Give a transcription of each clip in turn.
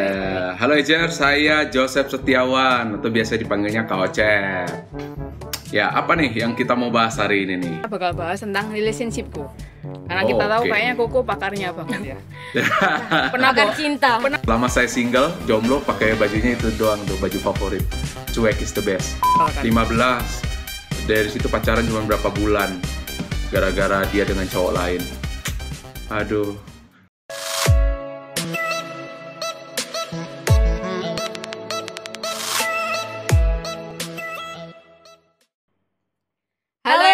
Eh, halo Ejer, saya Joseph Setiawan atau biasa dipanggilnya Kak Ocep. Ya, apa nih yang kita mau bahas hari ini nih? Kita bakal bahas tentang relationshipku. Karena oh, kita tahu okay. kayaknya Koko pakarnya banget ya. Penakar cinta. Lama saya single, jomblo pakai bajunya itu doang tuh, baju favorit. Cuek is the best. 15. Kan? Dari situ pacaran cuma berapa bulan. Gara-gara dia dengan cowok lain. Aduh,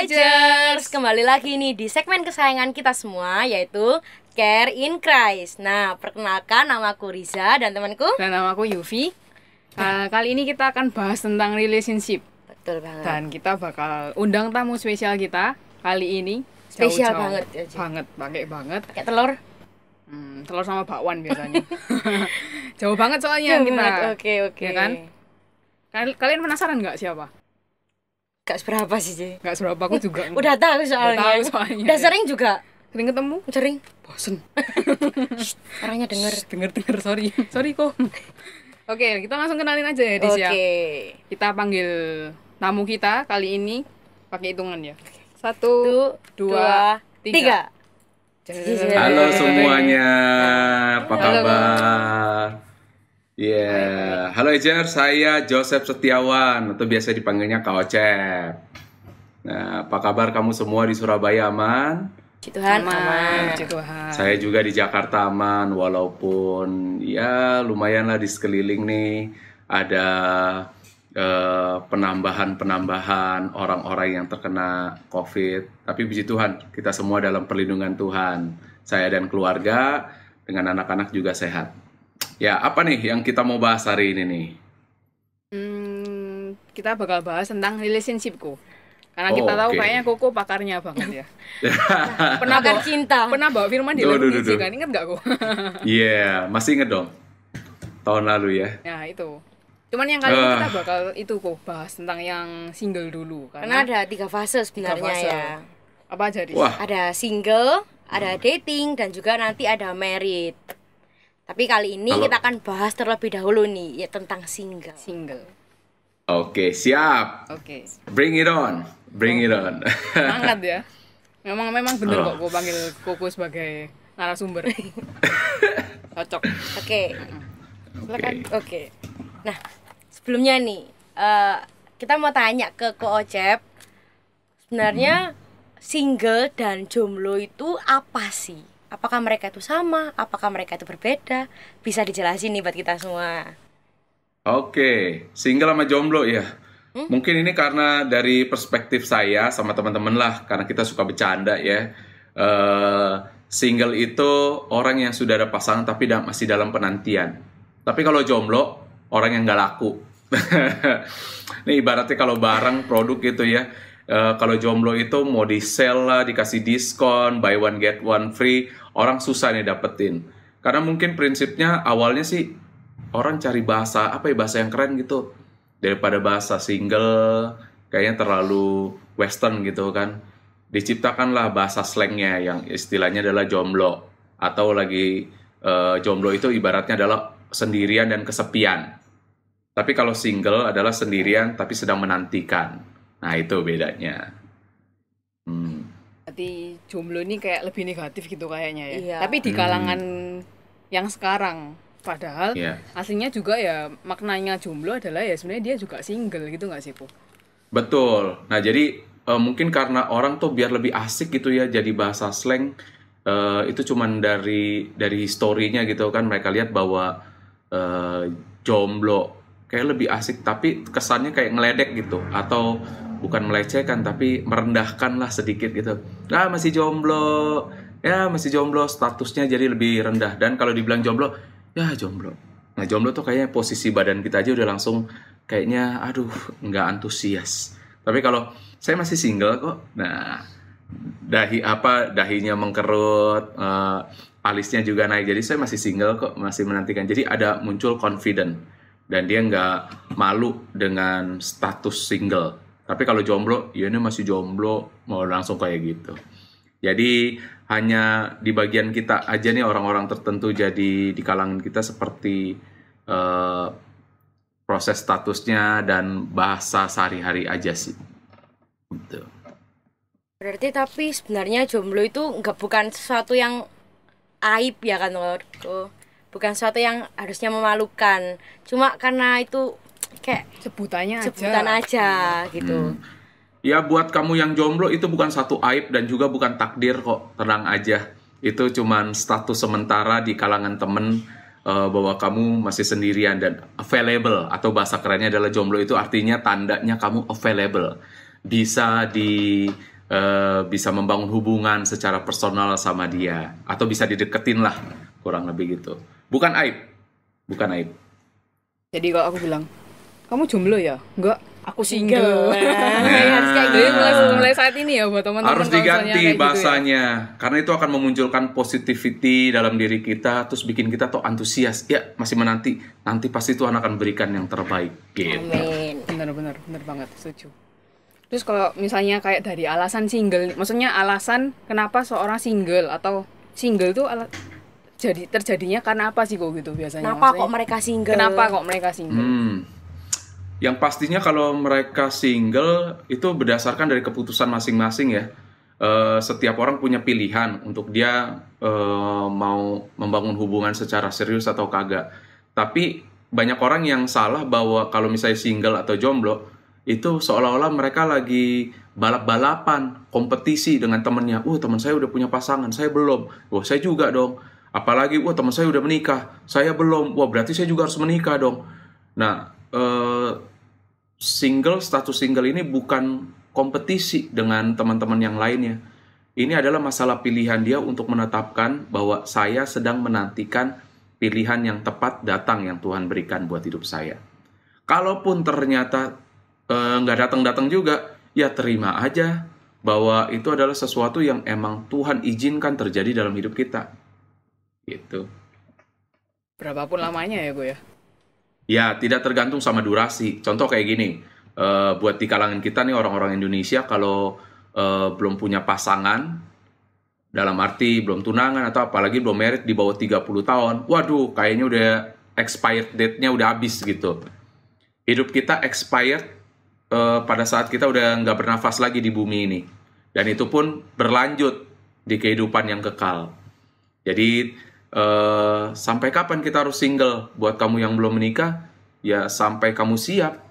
Villagers Kembali lagi nih di segmen kesayangan kita semua Yaitu Care in Christ Nah, perkenalkan nama aku Riza dan temanku Dan nama aku Yufi. Nah. Eh, kali ini kita akan bahas tentang relationship Betul banget Dan kita bakal undang tamu spesial kita Kali ini Spesial jauh -jauh banget ya, Banget, pakai banget Kayak telur hmm, Telur sama bakwan biasanya Jauh banget soalnya Jauh kita Oke, oke okay, okay. Ya kan? Kalian penasaran nggak siapa? gak seberapa sih sih gak seberapa aku juga udah tahu soalnya udah tahu soalnya udah sering juga sering ketemu sering bosen orangnya denger denger denger sorry sorry kok oke kita langsung kenalin aja ya Desya oke okay. kita panggil tamu kita kali ini pakai hitungan ya satu dua, dua tiga, tiga. Halo semuanya, apa kabar? Iya, yeah. halo Ejer, saya Joseph Setiawan atau biasa dipanggilnya Kak Ocep. Nah, apa kabar kamu semua di Surabaya aman? Puji Tuhan, aman. aman. Tuhan. Saya juga di Jakarta aman, walaupun ya lumayanlah di sekeliling nih ada eh, penambahan-penambahan orang-orang yang terkena COVID. Tapi puji Tuhan, kita semua dalam perlindungan Tuhan. Saya dan keluarga dengan anak-anak juga sehat. Ya, apa nih yang kita mau bahas hari ini nih? Hmm, kita bakal bahas tentang relationship relationshipku. Karena oh, kita tahu okay. kayaknya Koko pakarnya banget ya. pernah cinta. Pernah bawa Firman di lagu Niji kan? Ingat gak Koko? Iya, yeah, masih inget dong. Tahun lalu ya. Ya, itu. Cuman yang kali uh, ini kita ah. bakal itu kok bahas tentang yang single dulu karena, karena ada tiga fase sebenarnya tiga fase. ya. Apa aja Wah. Ada single, ada dating dan juga nanti ada married. Tapi kali ini Halo. kita akan bahas terlebih dahulu nih ya tentang single. Single. Oke, okay, siap. Oke. Okay. Bring it on. Bring it on. Semangat ya. Memang memang bener oh. kok gue panggil Koko sebagai narasumber. Cocok. Oke. Oke. Oke. Okay. Nah, sebelumnya nih uh, kita mau tanya ke Ko Ocep sebenarnya hmm. single dan jomblo itu apa sih? Apakah mereka itu sama? Apakah mereka itu berbeda? Bisa dijelasin nih buat kita semua. Oke, single sama jomblo ya. Hmm? Mungkin ini karena dari perspektif saya sama teman-teman lah, karena kita suka bercanda ya. Uh, single itu orang yang sudah ada pasangan tapi masih dalam penantian. Tapi kalau jomblo, orang yang nggak laku. ini ibaratnya kalau barang produk gitu ya. Uh, kalau jomblo itu mau di lah, dikasih diskon, buy one get one free, orang susah nih dapetin. Karena mungkin prinsipnya awalnya sih orang cari bahasa apa ya bahasa yang keren gitu daripada bahasa single kayaknya terlalu western gitu kan. Diciptakanlah bahasa slangnya yang istilahnya adalah jomblo atau lagi uh, jomblo itu ibaratnya adalah sendirian dan kesepian. Tapi kalau single adalah sendirian tapi sedang menantikan. Nah, itu bedanya di jomblo ini kayak lebih negatif gitu kayaknya ya. Iya. Tapi di hmm. kalangan hmm. yang sekarang padahal yeah. aslinya juga ya maknanya jomblo adalah ya sebenarnya dia juga single gitu nggak sih, Bu? Betul. Nah, jadi uh, mungkin karena orang tuh biar lebih asik gitu ya jadi bahasa slang uh, itu cuman dari dari historinya gitu kan mereka lihat bahwa uh, jomblo kayak lebih asik tapi kesannya kayak ngeledek gitu atau bukan melecehkan tapi merendahkan lah sedikit gitu Nah masih jomblo ya masih jomblo statusnya jadi lebih rendah dan kalau dibilang jomblo ya jomblo nah jomblo tuh kayaknya posisi badan kita aja udah langsung kayaknya aduh nggak antusias tapi kalau saya masih single kok nah dahi apa dahinya mengkerut uh, alisnya juga naik jadi saya masih single kok masih menantikan jadi ada muncul confident dan dia nggak malu dengan status single. Tapi kalau jomblo, ya ini masih jomblo, mau langsung kayak gitu. Jadi hanya di bagian kita aja nih orang-orang tertentu jadi di kalangan kita seperti uh, proses statusnya dan bahasa sehari-hari aja sih. Gitu. Berarti tapi sebenarnya jomblo itu nggak bukan sesuatu yang aib ya kan menurutku bukan sesuatu yang harusnya memalukan cuma karena itu kayak sebutannya sebutan aja, aja gitu. hmm. gitu ya buat kamu yang jomblo itu bukan satu aib dan juga bukan takdir kok tenang aja itu cuman status sementara di kalangan temen uh, bahwa kamu masih sendirian dan available atau bahasa kerennya adalah jomblo itu artinya tandanya kamu available bisa di uh, bisa membangun hubungan secara personal sama dia atau bisa dideketin lah kurang lebih gitu Bukan aib. Bukan aib. Jadi kalau aku bilang, kamu jomblo ya? Enggak, aku single. nah, harus kayak gitu nah. mulai, mulai saat ini ya buat teman-teman. Harus diganti bahasanya, gitu ya. karena itu akan memunculkan positivity dalam diri kita, terus bikin kita tuh antusias. Ya masih menanti, nanti pasti Tuhan akan berikan yang terbaik. Gitu. Amin. benar-benar, benar banget, setuju. Terus kalau misalnya kayak dari alasan single, maksudnya alasan kenapa seorang single atau single tuh jadi terjadinya karena apa sih kok gitu biasanya? Kenapa Maksudnya, kok mereka single? Kenapa kok mereka single? Hmm. Yang pastinya kalau mereka single itu berdasarkan dari keputusan masing-masing ya. Uh, setiap orang punya pilihan untuk dia uh, mau membangun hubungan secara serius atau kagak. Tapi banyak orang yang salah bahwa kalau misalnya single atau jomblo itu seolah-olah mereka lagi balap-balapan, kompetisi dengan temennya. Uh, teman saya udah punya pasangan, saya belum. Wah, oh, saya juga dong Apalagi, wah teman saya udah menikah, saya belum, wah berarti saya juga harus menikah dong. Nah, eh, single, status single ini bukan kompetisi dengan teman-teman yang lainnya. Ini adalah masalah pilihan dia untuk menetapkan bahwa saya sedang menantikan pilihan yang tepat datang yang Tuhan berikan buat hidup saya. Kalaupun ternyata eh, nggak eh, datang-datang juga, ya terima aja bahwa itu adalah sesuatu yang emang Tuhan izinkan terjadi dalam hidup kita gitu berapapun lamanya ya gue ya ya tidak tergantung sama durasi contoh kayak gini uh, buat di kalangan kita nih orang-orang Indonesia kalau uh, belum punya pasangan dalam arti belum tunangan atau apalagi belum merit di bawah 30 tahun. Waduh, kayaknya udah expired date-nya udah habis gitu. Hidup kita expired uh, pada saat kita udah nggak bernafas lagi di bumi ini. Dan itu pun berlanjut di kehidupan yang kekal. Jadi Eh, sampai kapan kita harus single? Buat kamu yang belum menikah, ya sampai kamu siap,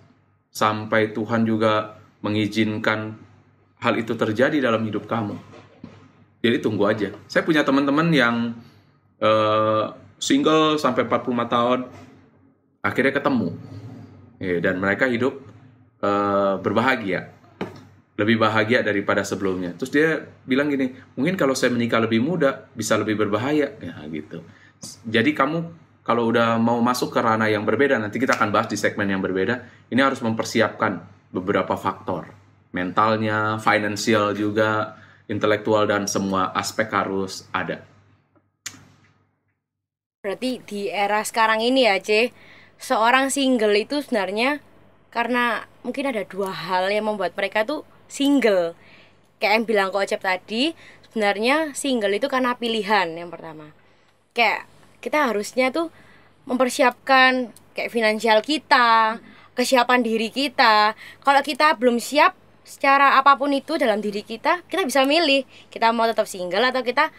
sampai Tuhan juga mengizinkan hal itu terjadi dalam hidup kamu. Jadi tunggu aja. Saya punya teman-teman yang uh, single sampai 45 tahun, akhirnya ketemu, iya, dan mereka hidup uh, berbahagia lebih bahagia daripada sebelumnya. Terus dia bilang gini, mungkin kalau saya menikah lebih muda bisa lebih berbahaya, ya gitu. Jadi kamu kalau udah mau masuk ke ranah yang berbeda, nanti kita akan bahas di segmen yang berbeda. Ini harus mempersiapkan beberapa faktor, mentalnya, finansial juga, intelektual dan semua aspek harus ada. Berarti di era sekarang ini ya, C, seorang single itu sebenarnya karena mungkin ada dua hal yang membuat mereka tuh single kayak yang bilang kok Ocep tadi sebenarnya single itu karena pilihan yang pertama kayak kita harusnya tuh mempersiapkan kayak finansial kita kesiapan diri kita kalau kita belum siap secara apapun itu dalam diri kita kita bisa milih kita mau tetap single atau kita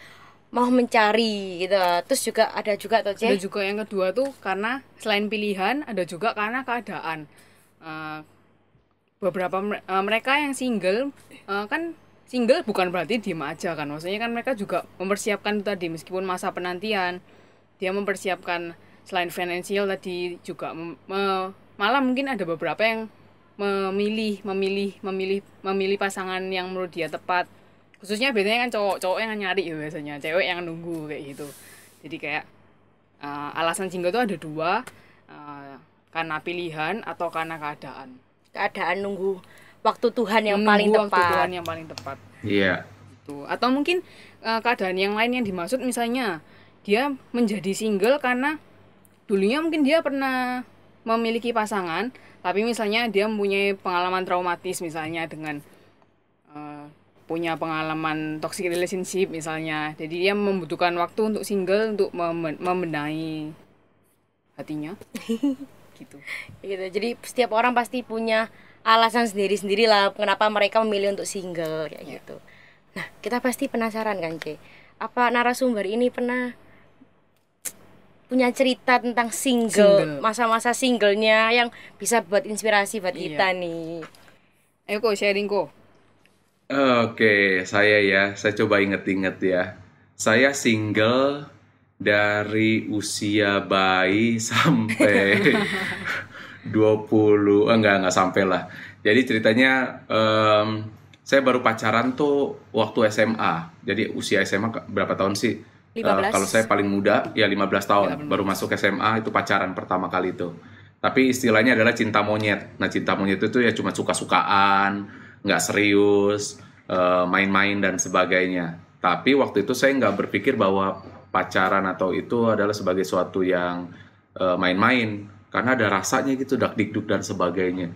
mau mencari gitu terus juga ada juga tuh ada juga yang kedua tuh karena selain pilihan ada juga karena keadaan uh, beberapa uh, mereka yang single uh, kan single bukan berarti diem aja kan maksudnya kan mereka juga mempersiapkan tadi meskipun masa penantian dia mempersiapkan selain finansial tadi juga malam mungkin ada beberapa yang memilih memilih memilih memilih pasangan yang menurut dia tepat khususnya biasanya kan cowok-cowok yang nyari ya biasanya cewek yang nunggu kayak gitu jadi kayak uh, alasan single itu ada dua uh, karena pilihan atau karena keadaan keadaan nunggu waktu Tuhan yang nunggu paling waktu tepat. Waktu Tuhan yang paling tepat. Iya. Yeah. Itu. Atau mungkin uh, keadaan yang lain yang dimaksud misalnya dia menjadi single karena dulunya mungkin dia pernah memiliki pasangan, tapi misalnya dia mempunyai pengalaman traumatis misalnya dengan uh, punya pengalaman toxic relationship misalnya. Jadi dia membutuhkan waktu untuk single untuk mem membenahi hatinya. gitu gitu jadi setiap orang pasti punya alasan sendiri sendiri lah kenapa mereka memilih untuk single kayak yeah. gitu nah kita pasti penasaran kan C apa narasumber ini pernah punya cerita tentang single masa-masa singlenya yang bisa buat inspirasi buat yeah. kita nih ayo kok sharing kok oke okay, saya ya saya coba inget-inget ya saya single dari usia bayi sampai 20 eh, enggak enggak sampai lah. Jadi ceritanya um, saya baru pacaran tuh waktu SMA. Jadi usia SMA berapa tahun sih? 15. Uh, eh, kalau saya paling muda ya 15 tahun 15. baru masuk SMA itu pacaran pertama kali itu. Tapi istilahnya adalah cinta monyet. Nah, cinta monyet itu ya cuma suka-sukaan, nggak serius, eh, main-main uh, main -main dan sebagainya. Tapi waktu itu saya nggak berpikir bahwa pacaran atau itu adalah sebagai suatu yang eh, main-main karena ada rasanya gitu dak dikduk dan sebagainya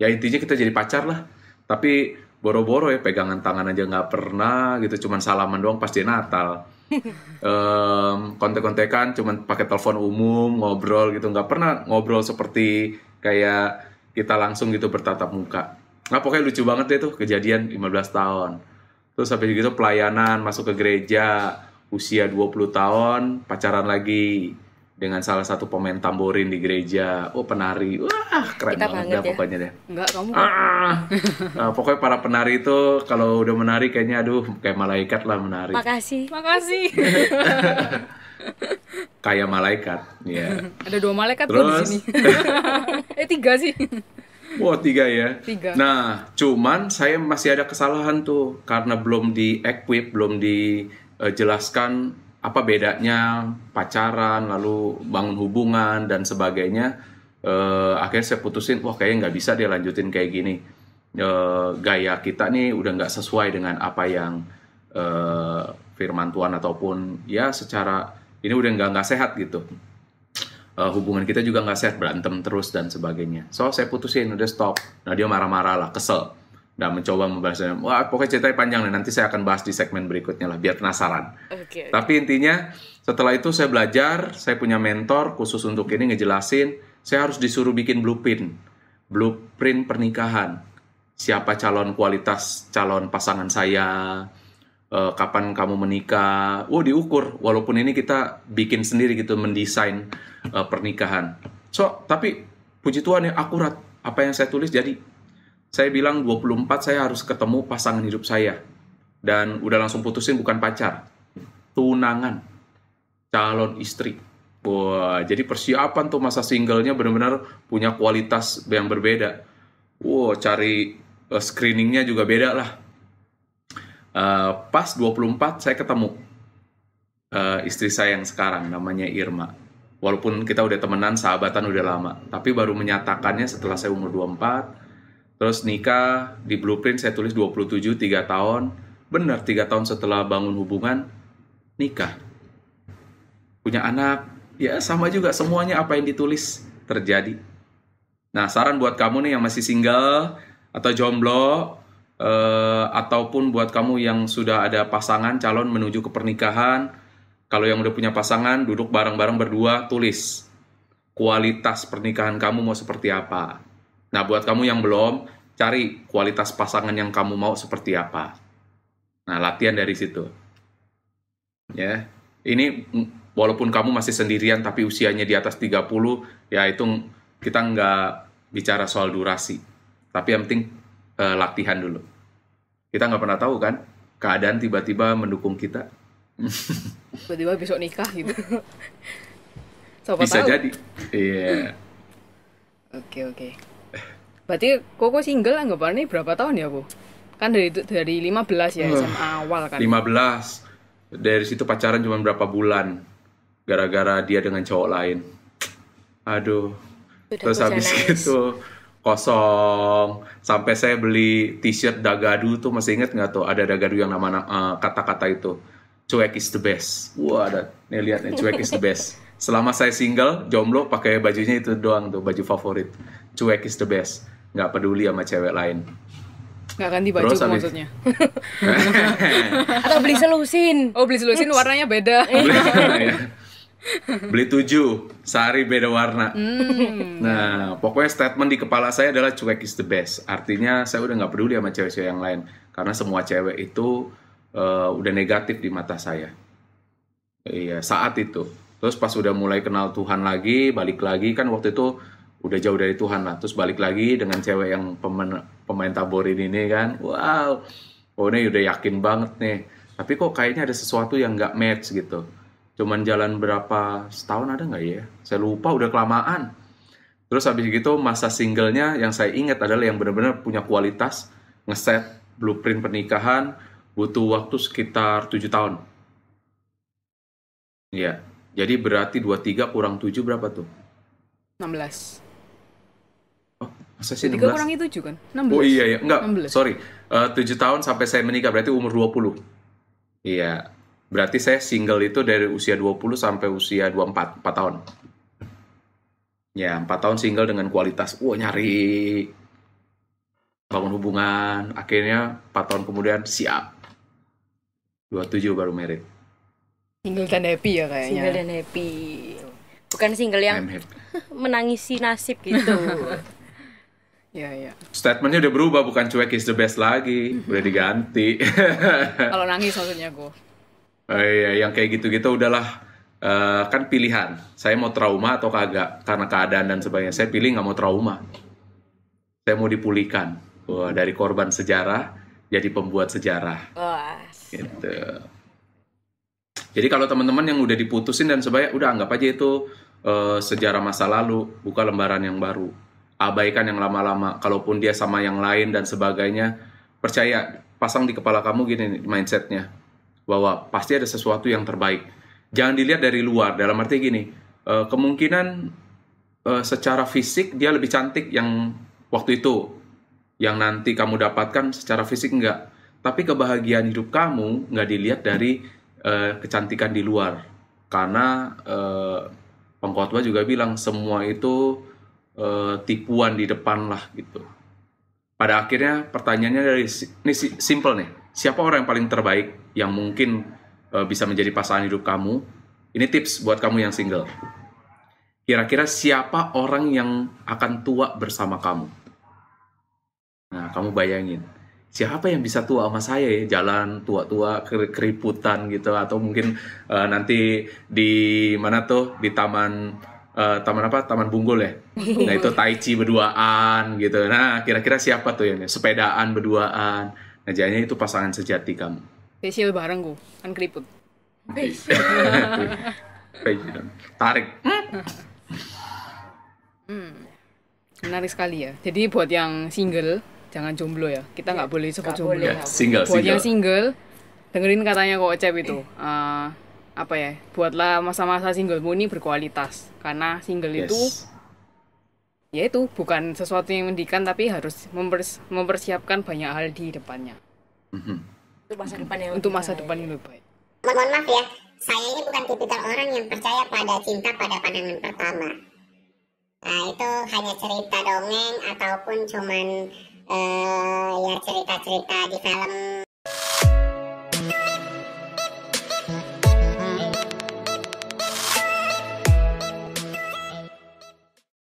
ya intinya kita jadi pacar lah tapi boro-boro ya pegangan tangan aja nggak pernah gitu cuman salaman doang pasti Natal um, kontek-kontekan cuman pakai telepon umum ngobrol gitu nggak pernah ngobrol seperti kayak kita langsung gitu bertatap muka nah pokoknya lucu banget deh tuh kejadian 15 tahun terus sampai gitu pelayanan masuk ke gereja usia 20 tahun pacaran lagi dengan salah satu pemain tamborin di gereja. Oh, penari. Wah, keren Kita banget, dah ya. pokoknya deh. Enggak, kamu. Ah, nah, pokoknya para penari itu kalau udah menari kayaknya aduh kayak malaikat lah menari. Makasih. Makasih. kayak malaikat, ya. Yeah. Ada dua malaikat Terus, di sini. eh, tiga sih. Wah, wow, tiga ya. Tiga. Nah, cuman saya masih ada kesalahan tuh karena belum di equip, belum di uh, jelaskan apa bedanya pacaran lalu bangun hubungan dan sebagainya uh, akhirnya saya putusin wah kayaknya nggak bisa dia lanjutin kayak gini uh, gaya kita nih udah nggak sesuai dengan apa yang uh, firman Tuhan ataupun ya secara ini udah nggak nggak sehat gitu uh, hubungan kita juga nggak sehat berantem terus dan sebagainya so saya putusin udah stop nah dia marah-marah lah kesel nggak mencoba membahasnya. Wah, pokoknya ceritanya panjang nih nanti saya akan bahas di segmen berikutnya lah, biar penasaran. Okay, Tapi intinya setelah itu saya belajar, saya punya mentor khusus untuk ini ngejelasin. Saya harus disuruh bikin blueprint, blueprint pernikahan. Siapa calon kualitas calon pasangan saya, eh, kapan kamu menikah, oh, diukur. Walaupun ini kita bikin sendiri gitu, mendesain eh, pernikahan. So, tapi puji Tuhan ya akurat apa yang saya tulis jadi saya bilang 24 saya harus ketemu pasangan hidup saya. Dan udah langsung putusin bukan pacar. Tunangan. Calon istri. Wah, jadi persiapan tuh masa singlenya benar-benar punya kualitas yang berbeda. Wah, cari eh, screeningnya juga beda lah. Uh, pas 24 saya ketemu uh, istri saya yang sekarang namanya Irma. Walaupun kita udah temenan, sahabatan udah lama. Tapi baru menyatakannya setelah saya umur 24, Terus nikah di blueprint saya tulis 27 3 tahun. Benar 3 tahun setelah bangun hubungan nikah. Punya anak, ya sama juga semuanya apa yang ditulis terjadi. Nah, saran buat kamu nih yang masih single atau jomblo eh, ataupun buat kamu yang sudah ada pasangan calon menuju ke pernikahan, kalau yang udah punya pasangan duduk bareng-bareng berdua tulis kualitas pernikahan kamu mau seperti apa Nah, buat kamu yang belum, cari kualitas pasangan yang kamu mau seperti apa. Nah, latihan dari situ. Ya. Ini walaupun kamu masih sendirian tapi usianya di atas 30, ya itu kita nggak bicara soal durasi. Tapi yang penting eh, latihan dulu. Kita nggak pernah tahu kan keadaan tiba-tiba mendukung kita. tiba-tiba besok nikah gitu. Sobat Bisa tahu. jadi. Iya. Yeah. Oke, okay, oke. Okay berarti koko single anggapannya berapa tahun ya bu kan dari dari 15 ya uh, hmm. SMA awal kan 15 dari situ pacaran cuma berapa bulan gara-gara dia dengan cowok lain aduh Udah terus habis itu kosong sampai saya beli t-shirt Dagadu tuh masih inget nggak tuh ada Dagadu yang nama kata eh, kata-kata itu cuek is the best wah ada nih lihat nih cuek is the best selama saya single jomblo pakai bajunya itu doang tuh baju favorit cuek is the best nggak peduli sama cewek lain nggak ganti baju Terus maksudnya atau beli selusin oh beli selusin warnanya beda beli, iya. beli tujuh sehari beda warna hmm. nah pokoknya statement di kepala saya adalah cuek is the best artinya saya udah nggak peduli sama cewek-cewek yang lain karena semua cewek itu uh, udah negatif di mata saya iya saat itu Terus pas udah mulai kenal Tuhan lagi, balik lagi kan waktu itu udah jauh dari Tuhan lah terus balik lagi dengan cewek yang pemen, pemain taborin ini kan wow oh ini udah yakin banget nih tapi kok kayaknya ada sesuatu yang nggak match gitu cuman jalan berapa setahun ada nggak ya saya lupa udah kelamaan terus habis gitu masa singlenya yang saya ingat adalah yang benar-benar punya kualitas ngeset blueprint pernikahan butuh waktu sekitar tujuh tahun ya jadi berarti 23 kurang 7 berapa tuh? 16. Masa sih 16? kurang itu juga kan? 16. Oh iya, iya. Enggak, 16. sorry. Eh, uh, 7 tahun sampai saya menikah, berarti umur 20. Iya. Berarti saya single itu dari usia 20 sampai usia 24, 4 tahun. Ya, 4 tahun single dengan kualitas. Wah, nyari bangun hubungan. Akhirnya 4 tahun kemudian siap. 27 baru merit. Single dan happy ya kayaknya. Single dan happy. Bukan single yang menangisi nasib gitu. Yeah, yeah. Statementnya udah berubah, bukan cuek is the best lagi, udah diganti. Kalau nangis maksudnya gue. Oh iya, yang kayak gitu-gitu udahlah uh, kan pilihan. Saya mau trauma atau kagak karena keadaan dan sebagainya. Saya pilih nggak mau trauma. Saya mau dipulihkan Wah, dari korban sejarah jadi pembuat sejarah. Wah. Gitu. Jadi kalau teman-teman yang udah diputusin dan sebagainya, udah anggap aja itu uh, sejarah masa lalu, buka lembaran yang baru abaikan yang lama-lama kalaupun dia sama yang lain dan sebagainya percaya pasang di kepala kamu gini mindsetnya bahwa pasti ada sesuatu yang terbaik jangan dilihat dari luar dalam arti gini eh, kemungkinan eh, secara fisik dia lebih cantik yang waktu itu yang nanti kamu dapatkan secara fisik enggak tapi kebahagiaan hidup kamu nggak dilihat dari eh, kecantikan di luar karena uh, pengkhotbah juga bilang semua itu e, tipuan di depan lah gitu. Pada akhirnya pertanyaannya dari ini simple nih, siapa orang yang paling terbaik yang mungkin e, bisa menjadi pasangan hidup kamu? Ini tips buat kamu yang single. Kira-kira siapa orang yang akan tua bersama kamu? Nah, kamu bayangin siapa yang bisa tua sama saya ya jalan tua-tua keriputan gitu atau mungkin uh, nanti di mana tuh di taman uh, taman apa taman Bunggol ya nah itu tai chi berduaan gitu nah kira-kira siapa tuh yang sepedaan berduaan nah jadinya itu pasangan sejati kamu facial bareng gue kan keriput tarik hmm. menarik sekali ya jadi buat yang single jangan jomblo ya kita nggak ya, boleh sebut jomblo ya, single, buat single. yang single dengerin katanya kok Ocep itu uh, apa ya buatlah masa-masa singlemu ini berkualitas karena single yes. itu ya itu bukan sesuatu yang mendikan tapi harus mempers mempersiapkan banyak hal di depannya mm-hmm. untuk masa depan yang untuk masa depan yang lebih baik mohon maaf ya saya ini bukan tipikal orang yang percaya pada cinta pada pandangan pertama nah itu hanya cerita dongeng ataupun cuman uh, ya cerita-cerita di film